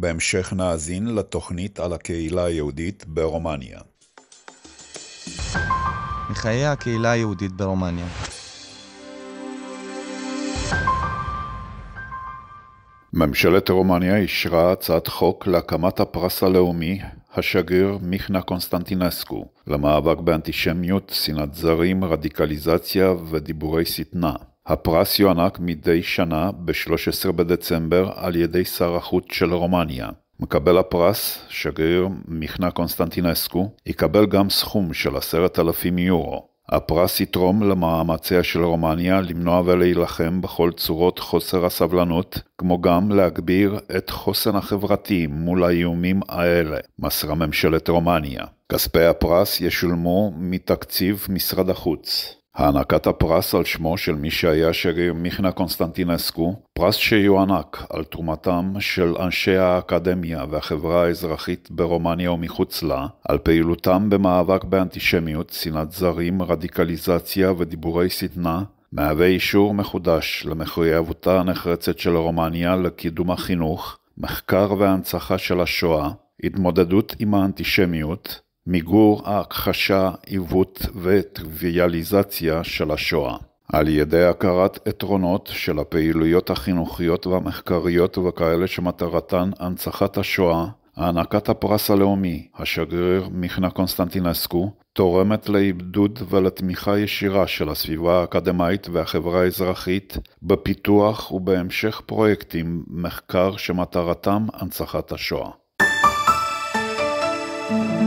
בהמשך נאזין לתוכנית על הקהילה היהודית ברומניה. מחיי הקהילה היהודית ברומניה ממשלת רומניה אישרה הצעת חוק להקמת הפרס הלאומי, השגריר מיכנה קונסטנטינסקו, למאבק באנטישמיות, שנאת זרים, רדיקליזציה ודיבורי שטנה. הפרס יוענק מדי שנה ב-13 בדצמבר על ידי שר החוץ של רומניה. מקבל הפרס, שגריר מכנה קונסטנטינסקו, יקבל גם סכום של עשרת אלפים יורו. הפרס יתרום למאמציה של רומניה למנוע ולהילחם בכל צורות חוסר הסבלנות, כמו גם להגביר את חוסן החברתי מול האיומים האלה, מסרה ממשלת רומניה. כספי הפרס ישולמו מתקציב משרד החוץ. הענקת הפרס על שמו של מי שהיה שגריר מיכנה קונסטנטינסקו, פרס שיוענק על תרומתם של אנשי האקדמיה והחברה האזרחית ברומניה ומחוץ לה, על פעילותם במאבק באנטישמיות, שנאת זרים, רדיקליזציה ודיבורי שטנה, מהווה אישור מחודש למחויבותה הנחרצת של רומניה לקידום החינוך, מחקר והנצחה של השואה, התמודדות עם האנטישמיות, מיגור ההכחשה, עיוות וטריוויאליזציה של השואה. על ידי הכרת עתרונות של הפעילויות החינוכיות והמחקריות וכאלה שמטרתן הנצחת השואה, הענקת הפרס הלאומי, השגריר מיכנה קונסטנטינסקו, תורמת לעיבדוד ולתמיכה ישירה של הסביבה האקדמית והחברה האזרחית בפיתוח ובהמשך פרויקטים מחקר שמטרתם הנצחת השואה. thank you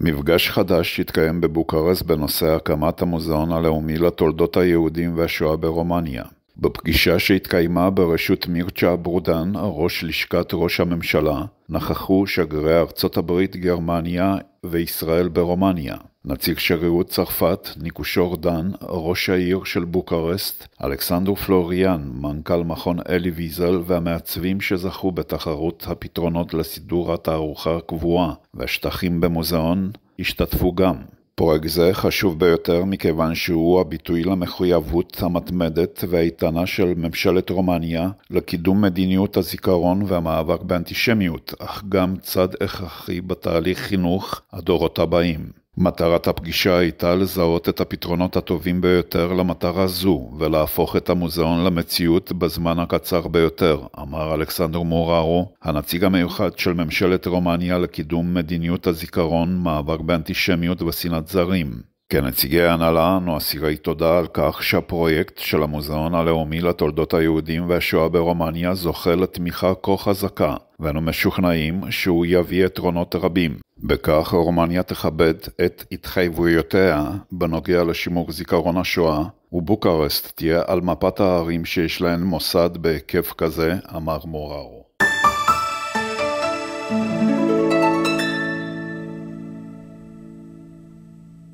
מפגש חדש יתקיים בבוקרשט בנושא הקמת המוזיאון הלאומי לתולדות היהודים והשואה ברומניה. בפגישה שהתקיימה בראשות מירצ'ה ברודן, ראש לשכת ראש הממשלה, נכחו שגרירי ארצות הברית, גרמניה וישראל ברומניה. נציג שגרירות צרפת, ניקו שורדן, ראש העיר של בוקרשט, אלכסנדר פלוריאן, מנכ"ל מכון אלי ויזל והמעצבים שזכו בתחרות הפתרונות לסידור התערוכה הקבועה והשטחים במוזיאון, השתתפו גם. פרויקט זה חשוב ביותר מכיוון שהוא הביטוי למחויבות המתמדת והאיתנה של ממשלת רומניה לקידום מדיניות הזיכרון והמאבק באנטישמיות, אך גם צד הכרחי בתהליך חינוך הדורות הבאים. מטרת הפגישה הייתה לזהות את הפתרונות הטובים ביותר למטרה זו ולהפוך את המוזיאון למציאות בזמן הקצר ביותר, אמר אלכסנדר מוררו, הנציג המיוחד של ממשלת רומניה לקידום מדיניות הזיכרון, מאבק באנטישמיות ושנאת זרים. כנציגי ההנהלה אנו אסירי תודה על כך שהפרויקט של המוזיאון הלאומי לתולדות היהודים והשואה ברומניה זוכה לתמיכה כה חזקה, ואנו משוכנעים שהוא יביא יתרונות רבים, בכך רומניה תכבד את התחייבויותיה בנוגע לשימור זיכרון השואה, ובוקרשט תהיה על מפת הערים שיש להן מוסד בהיקף כזה, אמר מוראו.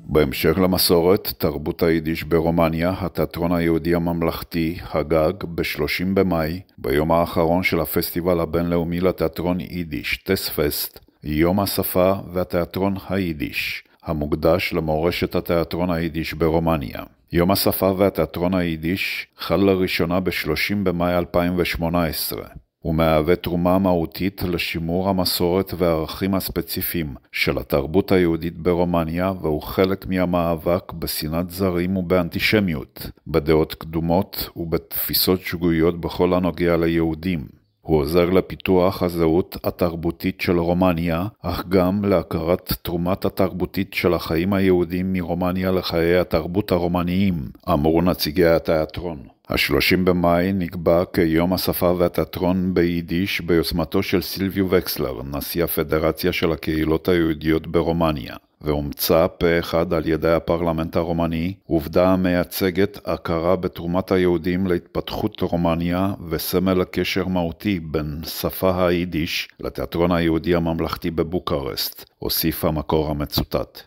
בהמשך למסורת, תרבות היידיש ברומניה, התיאטרון היהודי הממלכתי הגג ב-30 במאי, ביום האחרון של הפסטיבל הבינלאומי לתיאטרון יידיש, טספסט, יום השפה והתיאטרון היידיש, המוקדש למורשת התיאטרון היידיש ברומניה. יום השפה והתיאטרון היידיש חל לראשונה ב-30 במאי 2018. ומהווה תרומה מהותית לשימור המסורת והערכים הספציפיים של התרבות היהודית ברומניה, והוא חלק מהמאבק בשנאת זרים ובאנטישמיות, בדעות קדומות ובתפיסות שגויות בכל הנוגע ליהודים. הוא עוזר לפיתוח הזהות התרבותית של רומניה, אך גם להכרת תרומת התרבותית של החיים היהודים מרומניה לחיי התרבות הרומניים, אמרו נציגי התיאטרון. ה-30 במאי נקבע כיום השפה והתיאטרון ביידיש ביוזמתו של סילביו וקסלר, נשיא הפדרציה של הקהילות היהודיות ברומניה. ואומצה פה אחד על ידי הפרלמנט הרומני, עובדה המייצגת הכרה בתרומת היהודים להתפתחות רומניה וסמל לקשר מהותי בין שפה היידיש לתיאטרון היהודי הממלכתי בבוקרשט, הוסיף המקור המצוטט.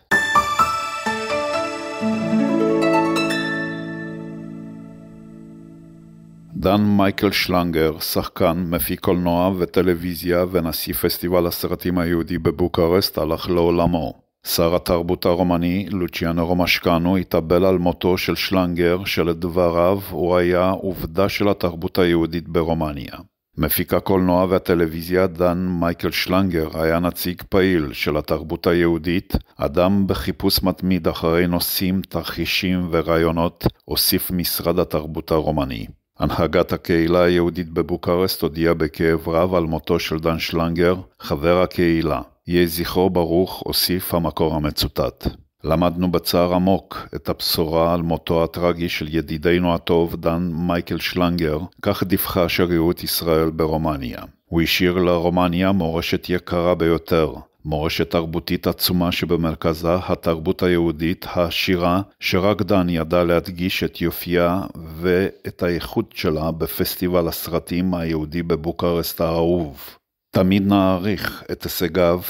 דן מייקל שלנגר, שחקן, מפיק קולנוע וטלוויזיה ונשיא פסטיבל הסרטים היהודי בבוקרשט, הלך לעולמו. שר התרבות הרומני, לוציאנו רומשקנו, התאבל על מותו של שלנגר, שלדבריו הוא היה עובדה של התרבות היהודית ברומניה. מפיק הקולנוע והטלוויזיה דן מייקל שלנגר היה נציג פעיל של התרבות היהודית, אדם בחיפוש מתמיד אחרי נושאים, תרחישים ורעיונות, הוסיף משרד התרבות הרומני. הנהגת הקהילה היהודית בבוקרסט הודיעה בכאב רב על מותו של דן שלנגר, חבר הקהילה. יהי זכרו ברוך, הוסיף המקור המצוטט. למדנו בצער עמוק את הבשורה על מותו הטרגי של ידידנו הטוב דן מייקל שלנגר, כך דיווחה שגרירות ישראל ברומניה. הוא השאיר לרומניה מורשת יקרה ביותר, מורשת תרבותית עצומה שבמרכזה התרבות היהודית העשירה, שרק דן ידע להדגיש את יופייה ואת האיכות שלה בפסטיבל הסרטים היהודי בבוקרסט האהוב. תמיד נעריך את הישגיו,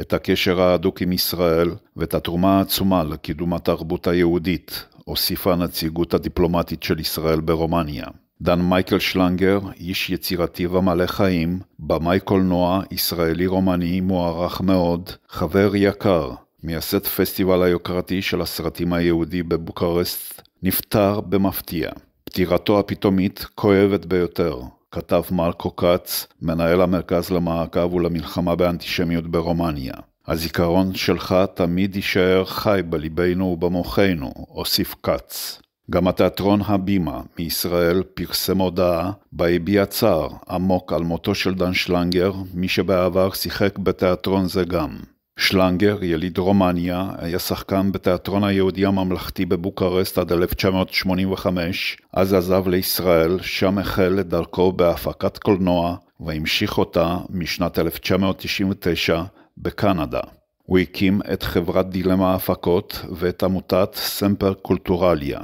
את הקשר ההדוק עם ישראל ואת התרומה העצומה לקידום התרבות היהודית, הוסיפה הנציגות הדיפלומטית של ישראל ברומניה. דן מייקל שלנגר, איש יצירתי ומלא חיים, במאי קולנוע ישראלי-רומני מוערך מאוד, חבר יקר, מייסד פסטיבל היוקרתי של הסרטים היהודי בבוקרשט, נפטר במפתיע. פטירתו הפתאומית כואבת ביותר, כתב מרקו כץ, מנהל המרכז למעקב ולמלחמה באנטישמיות ברומניה. הזיכרון שלך תמיד יישאר חי בליבנו ובמוחנו, הוסיף כץ. גם התיאטרון הבימה מישראל פרסם הודעה בה הביע צער עמוק על מותו של דן שלנגר, מי שבעבר שיחק בתיאטרון זה גם. שלנגר, יליד רומניה, היה שחקן בתיאטרון היהודי הממלכתי בבוקרשט עד 1985, אז עזב לישראל, שם החל את דרכו בהפקת קולנוע, והמשיך אותה משנת 1999 בקנדה. הוא הקים את חברת דילמה הפקות ואת עמותת סמפר קולטורליה.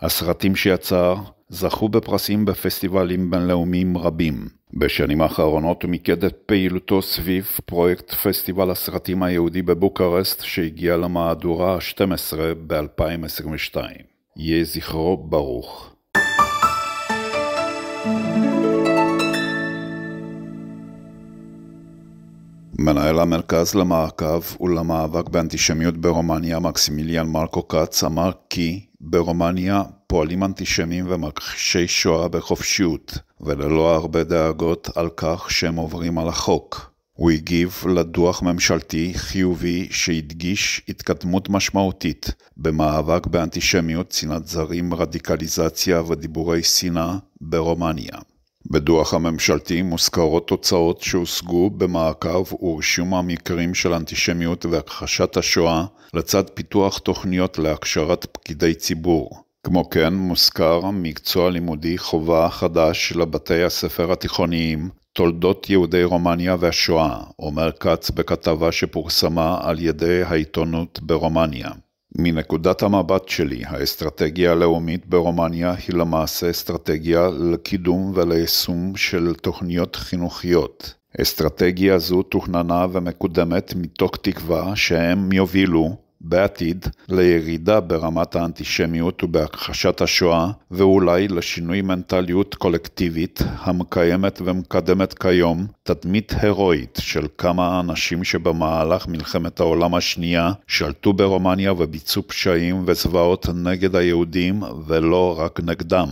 הסרטים שיצר זכו בפרסים בפסטיבלים בינלאומיים רבים. בשנים האחרונות מיקד את פעילותו סביב פרויקט פסטיבל הסרטים היהודי בבוקרשט שהגיע למהדורה ה-12 ב-2022. יהי זכרו ברוך. מנהל המרכז למעקב ולמאבק באנטישמיות ברומניה, מקסימיליאן מרקו כץ, אמר כי ברומניה פועלים אנטישמים ומכחישי שואה בחופשיות, וללא הרבה דאגות על כך שהם עוברים על החוק. הוא הגיב לדוח ממשלתי חיובי שהדגיש התקדמות משמעותית במאבק באנטישמיות, צנעת זרים, רדיקליזציה ודיבורי שנאה ברומניה. בדוח הממשלתי מוזכרות תוצאות שהושגו במעקב ורשום המקרים של אנטישמיות והכחשת השואה, לצד פיתוח תוכניות להכשרת פקידי ציבור, כמו כן מוזכר מקצוע לימודי חובה חדש לבתי הספר התיכוניים, תולדות יהודי רומניה והשואה, אומר כץ בכתבה שפורסמה על ידי העיתונות ברומניה. מנקודת המבט שלי, האסטרטגיה הלאומית ברומניה היא למעשה אסטרטגיה לקידום וליישום של תוכניות חינוכיות. אסטרטגיה זו תוכננה ומקודמת מתוך תקווה שהם יובילו, בעתיד לירידה ברמת האנטישמיות ובהכחשת השואה, ואולי לשינוי מנטליות קולקטיבית המקיימת ומקדמת כיום תדמית הרואית של כמה אנשים שבמהלך מלחמת העולם השנייה שלטו ברומניה וביצעו פשעים וזוועות נגד היהודים ולא רק נגדם.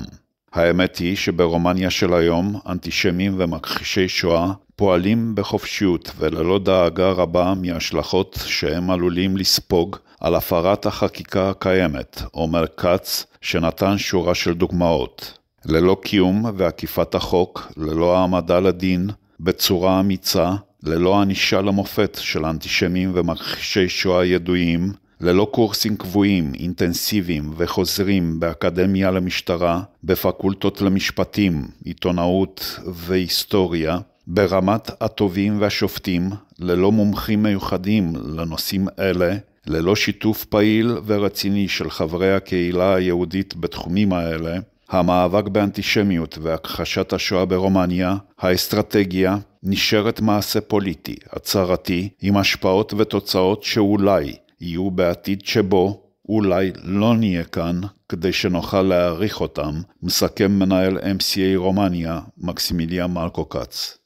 האמת היא שברומניה של היום, אנטישמים ומכחישי שואה פועלים בחופשיות וללא דאגה רבה מהשלכות שהם עלולים לספוג על הפרת החקיקה הקיימת, אומר כץ, שנתן שורה של דוגמאות. ללא קיום ועקיפת החוק, ללא העמדה לדין, בצורה אמיצה, ללא ענישה למופת של אנטישמים ומכחישי שואה ידועים, ללא קורסים קבועים, אינטנסיביים וחוזרים באקדמיה למשטרה, בפקולטות למשפטים, עיתונאות והיסטוריה, ברמת הטובים והשופטים, ללא מומחים מיוחדים לנושאים אלה, ללא שיתוף פעיל ורציני של חברי הקהילה היהודית בתחומים האלה, המאבק באנטישמיות והכחשת השואה ברומניה, האסטרטגיה, נשארת מעשה פוליטי, הצהרתי, עם השפעות ותוצאות שאולי, יהיו בעתיד שבו אולי לא נהיה כאן כדי שנוכל להעריך אותם, מסכם מנהל MCA רומניה, מקסימיליה מלקו כץ.